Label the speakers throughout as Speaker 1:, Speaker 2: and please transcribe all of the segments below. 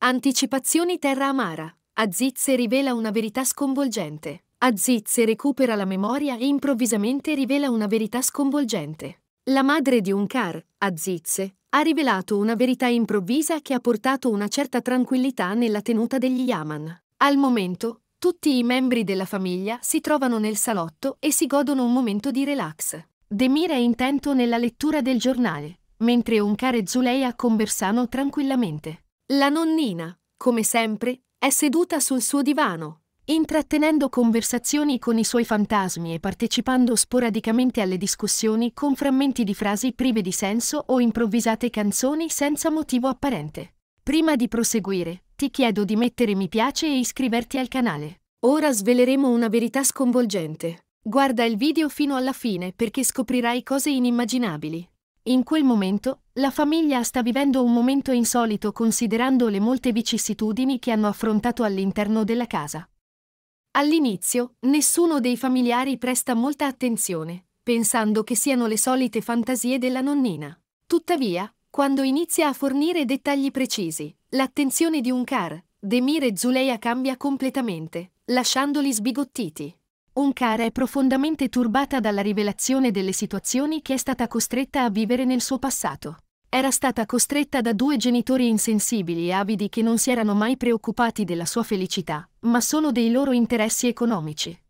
Speaker 1: Anticipazioni Terra Amara. Aziz rivela una verità sconvolgente. Aziz recupera la memoria e improvvisamente rivela una verità sconvolgente. La madre di Unkar, Aziz, ha rivelato una verità improvvisa che ha portato una certa tranquillità nella tenuta degli Yaman. Al momento, tutti i membri della famiglia si trovano nel salotto e si godono un momento di relax. Demir è intento nella lettura del giornale, mentre Unkar e Zuleia conversano tranquillamente. La nonnina, come sempre, è seduta sul suo divano, intrattenendo conversazioni con i suoi fantasmi e partecipando sporadicamente alle discussioni con frammenti di frasi prive di senso o improvvisate canzoni senza motivo apparente. Prima di proseguire, ti chiedo di mettere mi piace e iscriverti al canale. Ora sveleremo una verità sconvolgente. Guarda il video fino alla fine perché scoprirai cose inimmaginabili. In quel momento, la famiglia sta vivendo un momento insolito considerando le molte vicissitudini che hanno affrontato all'interno della casa. All'inizio, nessuno dei familiari presta molta attenzione, pensando che siano le solite fantasie della nonnina. Tuttavia, quando inizia a fornire dettagli precisi, l'attenzione di un car, Demir e Zuleia cambia completamente, lasciandoli sbigottiti. Onkara è profondamente turbata dalla rivelazione delle situazioni che è stata costretta a vivere nel suo passato. Era stata costretta da due genitori insensibili e avidi che non si erano mai preoccupati della sua felicità, ma solo dei loro interessi economici.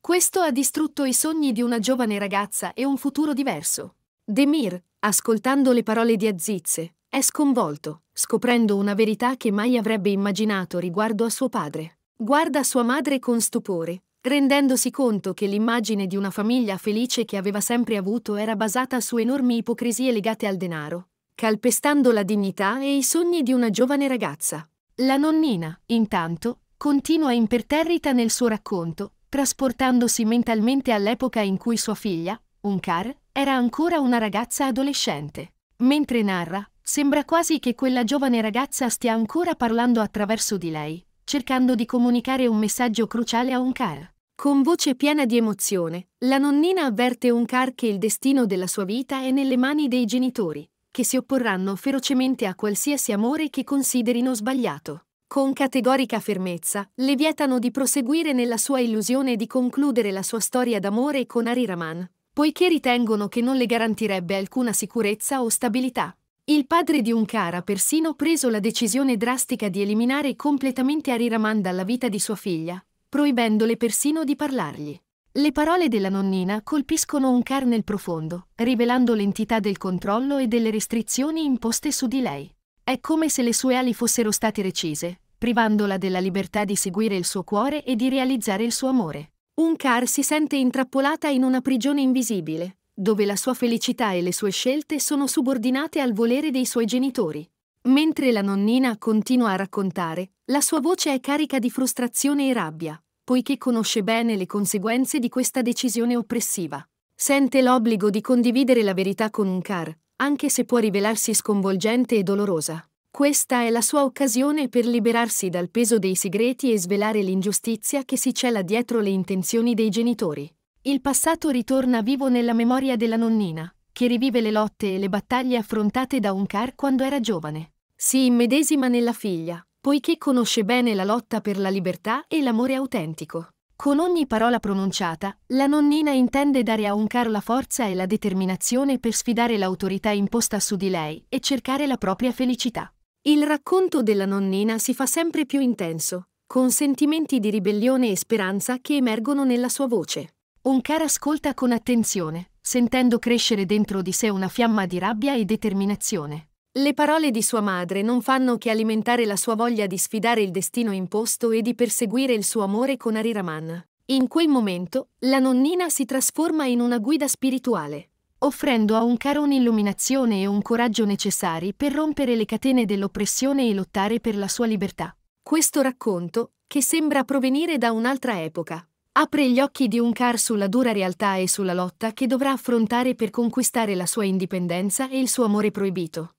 Speaker 1: Questo ha distrutto i sogni di una giovane ragazza e un futuro diverso. Demir, ascoltando le parole di Aziz, è sconvolto, scoprendo una verità che mai avrebbe immaginato riguardo a suo padre. Guarda sua madre con stupore, rendendosi conto che l'immagine di una famiglia felice che aveva sempre avuto era basata su enormi ipocrisie legate al denaro, calpestando la dignità e i sogni di una giovane ragazza. La nonnina, intanto, continua imperterrita nel suo racconto, trasportandosi mentalmente all'epoca in cui sua figlia, Unkar, era ancora una ragazza adolescente. Mentre narra, sembra quasi che quella giovane ragazza stia ancora parlando attraverso di lei, cercando di comunicare un messaggio cruciale a un car. Con voce piena di emozione, la nonnina avverte un che il destino della sua vita è nelle mani dei genitori, che si opporranno ferocemente a qualsiasi amore che considerino sbagliato. Con categorica fermezza, le vietano di proseguire nella sua illusione di concludere la sua storia d'amore con Ariraman, poiché ritengono che non le garantirebbe alcuna sicurezza o stabilità. Il padre di Uncara ha persino preso la decisione drastica di eliminare completamente Ariraman dalla vita di sua figlia, proibendole persino di parlargli. Le parole della nonnina colpiscono Uncar nel profondo, rivelando l'entità del controllo e delle restrizioni imposte su di lei. È come se le sue ali fossero state recise, privandola della libertà di seguire il suo cuore e di realizzare il suo amore. Uncar si sente intrappolata in una prigione invisibile, dove la sua felicità e le sue scelte sono subordinate al volere dei suoi genitori. Mentre la nonnina continua a raccontare, la sua voce è carica di frustrazione e rabbia, poiché conosce bene le conseguenze di questa decisione oppressiva. Sente l'obbligo di condividere la verità con un car, anche se può rivelarsi sconvolgente e dolorosa. Questa è la sua occasione per liberarsi dal peso dei segreti e svelare l'ingiustizia che si cela dietro le intenzioni dei genitori. Il passato ritorna vivo nella memoria della nonnina, che rivive le lotte e le battaglie affrontate da Uncar quando era giovane. Si immedesima nella figlia, poiché conosce bene la lotta per la libertà e l'amore autentico. Con ogni parola pronunciata, la nonnina intende dare a Uncar la forza e la determinazione per sfidare l'autorità imposta su di lei e cercare la propria felicità. Il racconto della nonnina si fa sempre più intenso, con sentimenti di ribellione e speranza che emergono nella sua voce. Un cara ascolta con attenzione, sentendo crescere dentro di sé una fiamma di rabbia e determinazione. Le parole di sua madre non fanno che alimentare la sua voglia di sfidare il destino imposto e di perseguire il suo amore con Ariraman. In quel momento, la nonnina si trasforma in una guida spirituale, offrendo a un Onkar un'illuminazione e un coraggio necessari per rompere le catene dell'oppressione e lottare per la sua libertà. Questo racconto, che sembra provenire da un'altra epoca, apre gli occhi di un car sulla dura realtà e sulla lotta che dovrà affrontare per conquistare la sua indipendenza e il suo amore proibito.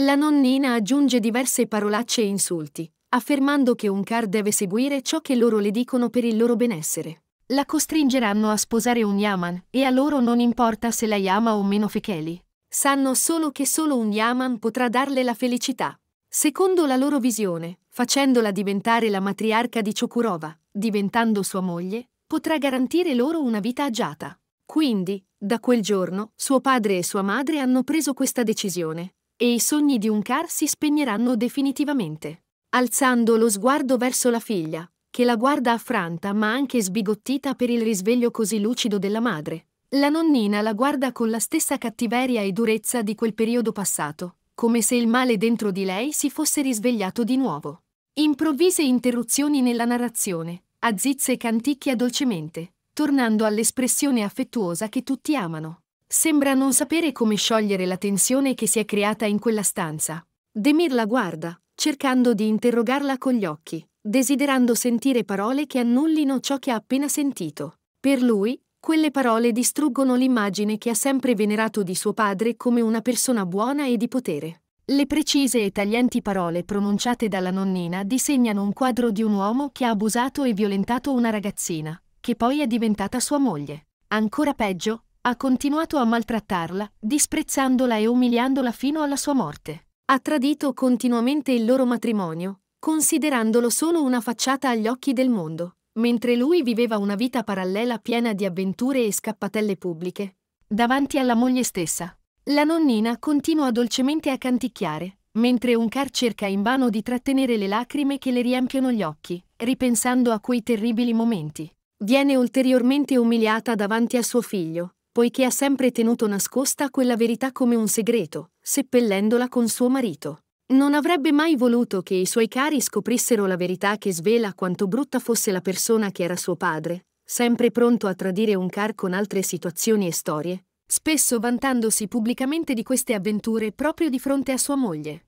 Speaker 1: La nonnina aggiunge diverse parolacce e insulti, affermando che un car deve seguire ciò che loro le dicono per il loro benessere. La costringeranno a sposare un Yaman, e a loro non importa se la ama o meno Fekeli. Sanno solo che solo un Yaman potrà darle la felicità secondo la loro visione, facendola diventare la matriarca di Chokurova, diventando sua moglie, potrà garantire loro una vita agiata. Quindi, da quel giorno, suo padre e sua madre hanno preso questa decisione, e i sogni di Unkar si spegneranno definitivamente. Alzando lo sguardo verso la figlia, che la guarda affranta ma anche sbigottita per il risveglio così lucido della madre, la nonnina la guarda con la stessa cattiveria e durezza di quel periodo passato, come se il male dentro di lei si fosse risvegliato di nuovo. Improvvise interruzioni nella narrazione, azzizze e canticchia dolcemente, tornando all'espressione affettuosa che tutti amano. Sembra non sapere come sciogliere la tensione che si è creata in quella stanza. Demir la guarda, cercando di interrogarla con gli occhi, desiderando sentire parole che annullino ciò che ha appena sentito. Per lui, quelle parole distruggono l'immagine che ha sempre venerato di suo padre come una persona buona e di potere. Le precise e taglienti parole pronunciate dalla nonnina disegnano un quadro di un uomo che ha abusato e violentato una ragazzina, che poi è diventata sua moglie. Ancora peggio, ha continuato a maltrattarla, disprezzandola e umiliandola fino alla sua morte. Ha tradito continuamente il loro matrimonio, considerandolo solo una facciata agli occhi del mondo, mentre lui viveva una vita parallela piena di avventure e scappatelle pubbliche. Davanti alla moglie stessa, la nonnina continua dolcemente a canticchiare, mentre un car cerca invano di trattenere le lacrime che le riempiono gli occhi, ripensando a quei terribili momenti. Viene ulteriormente umiliata davanti a suo figlio, poiché ha sempre tenuto nascosta quella verità come un segreto, seppellendola con suo marito. Non avrebbe mai voluto che i suoi cari scoprissero la verità che svela quanto brutta fosse la persona che era suo padre, sempre pronto a tradire un car con altre situazioni e storie, spesso vantandosi pubblicamente di queste avventure proprio di fronte a sua moglie.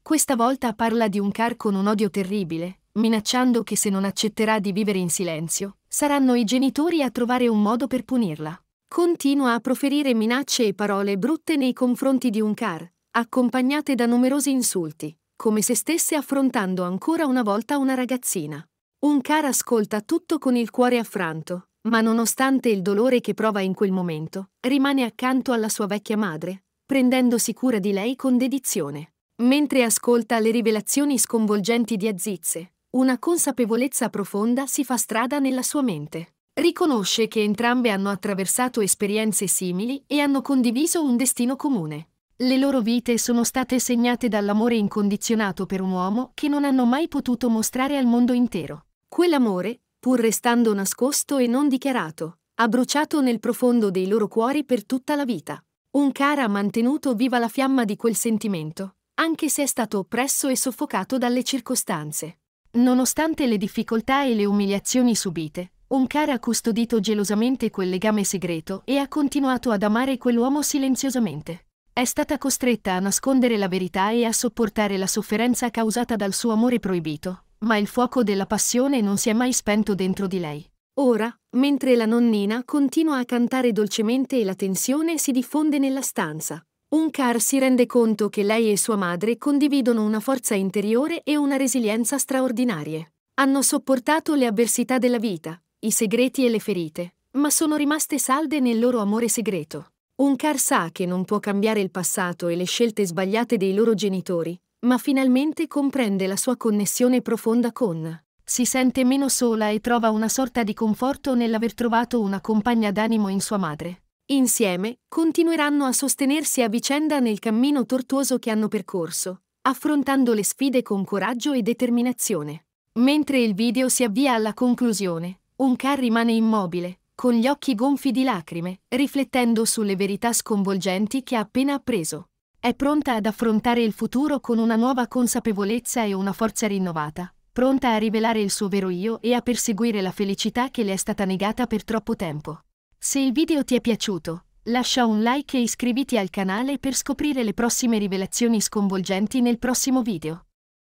Speaker 1: Questa volta parla di un car con un odio terribile, minacciando che se non accetterà di vivere in silenzio, saranno i genitori a trovare un modo per punirla. Continua a proferire minacce e parole brutte nei confronti di un car, accompagnate da numerosi insulti, come se stesse affrontando ancora una volta una ragazzina. Un cara ascolta tutto con il cuore affranto, ma nonostante il dolore che prova in quel momento, rimane accanto alla sua vecchia madre, prendendosi cura di lei con dedizione. Mentre ascolta le rivelazioni sconvolgenti di Azizze, una consapevolezza profonda si fa strada nella sua mente. Riconosce che entrambe hanno attraversato esperienze simili e hanno condiviso un destino comune. Le loro vite sono state segnate dall'amore incondizionato per un uomo che non hanno mai potuto mostrare al mondo intero. Quell'amore, pur restando nascosto e non dichiarato, ha bruciato nel profondo dei loro cuori per tutta la vita. Un cara ha mantenuto viva la fiamma di quel sentimento, anche se è stato oppresso e soffocato dalle circostanze. Nonostante le difficoltà e le umiliazioni subite, un cara ha custodito gelosamente quel legame segreto e ha continuato ad amare quell'uomo silenziosamente. È stata costretta a nascondere la verità e a sopportare la sofferenza causata dal suo amore proibito, ma il fuoco della passione non si è mai spento dentro di lei. Ora, mentre la nonnina continua a cantare dolcemente e la tensione si diffonde nella stanza, Unkar si rende conto che lei e sua madre condividono una forza interiore e una resilienza straordinarie. Hanno sopportato le avversità della vita, i segreti e le ferite, ma sono rimaste salde nel loro amore segreto. Onkar sa che non può cambiare il passato e le scelte sbagliate dei loro genitori, ma finalmente comprende la sua connessione profonda con. Si sente meno sola e trova una sorta di conforto nell'aver trovato una compagna d'animo in sua madre. Insieme, continueranno a sostenersi a vicenda nel cammino tortuoso che hanno percorso, affrontando le sfide con coraggio e determinazione. Mentre il video si avvia alla conclusione, Onkar rimane immobile, con gli occhi gonfi di lacrime, riflettendo sulle verità sconvolgenti che ha appena appreso. È pronta ad affrontare il futuro con una nuova consapevolezza e una forza rinnovata, pronta a rivelare il suo vero io e a perseguire la felicità che le è stata negata per troppo tempo. Se il video ti è piaciuto, lascia un like e iscriviti al canale per scoprire le prossime rivelazioni sconvolgenti nel prossimo video.